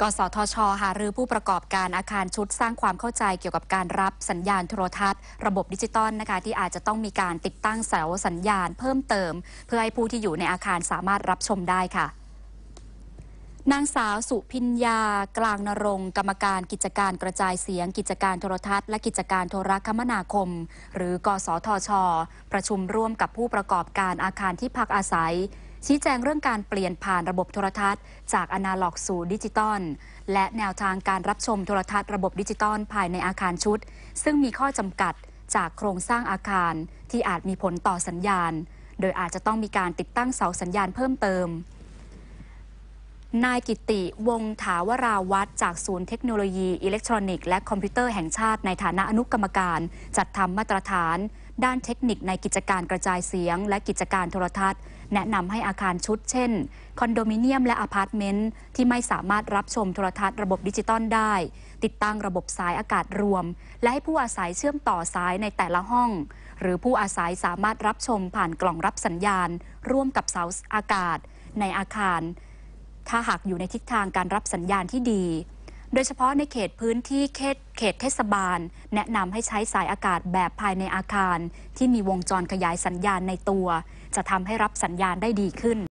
กสทชหารือผู้ประกอบการอาคารชุด สร้างความเข้าใจเกี่ยวกับการรับสัญญาณโทรทัศน์ ระบบดิจิตอลนะคะที่อาจจะต้องมีการติดตั้งเสาสัญญาณเพิ่มเติม เพื่อให้ผู้ที่อยู่ในอาคารสามารถรับชมได้ค่ะ นางสาวสุพิญญา กลางนรงกรรมการกิจการกระจายเสียง กิจการโทรทัศน์ และกิจการโทรคมนาคม หรือกสทช ประชุมร่วมกับผู้ประกอบการอาคารที่พักอาศัยชี้แจงเรื่องการเปลี่ยนผ่านระบบโทรทัศน์ จากอนาล็อกสู่ดิจิตอลและแนวทางการรับชมโทรทัศน์ ระบบดิจิตอลภายในอาคารชุด ซึ่งมีข้อจำกัดจากโครงสร้างอาคารที่อาจมีผลต่อสัญญาณ โดยอาจจะต้องมีการติดตั้งเสาสัญญาณเพิ่มเติมนายกิติวงถาวราวัตรจาก ศูนย์เทคโนโลยีอิเล็กทรอนิกส์และคอมพิวเตอร์แห่งชาติในฐานะอนุกรรมการ จัดทำมาตรฐาน ด้านเทคนิคในกิจการกระจายเสียง และกิจการโทรทัศน์ แนะนำให้อาคารชุดเช่น คอนโดมิเนียมและอพาร์ตเมนต์ ที่ไม่สามารถรับชมโทรทัศน์ระบบดิจิตอลได้ ติดตั้งระบบสายอากาศรวม และให้ผู้อาศัยเชื่อมต่อสายในแต่ละห้อง หรือผู้อาศัยสามารถรับชมผ่านกล่องรับสัญญาณ ร่วมกับเสาอากาศ ในอาคารถ้าหากอยู่ในทิศทางการรับสัญญาณที่ดี โดยเฉพาะในเขตพื้นที่เขตเขตเทศบาล แนะนำให้ใช้สายอากาศแบบภายในอาคาร ที่มีวงจรขยายสัญญาณในตัว จะทำให้รับสัญญาณได้ดีขึ้น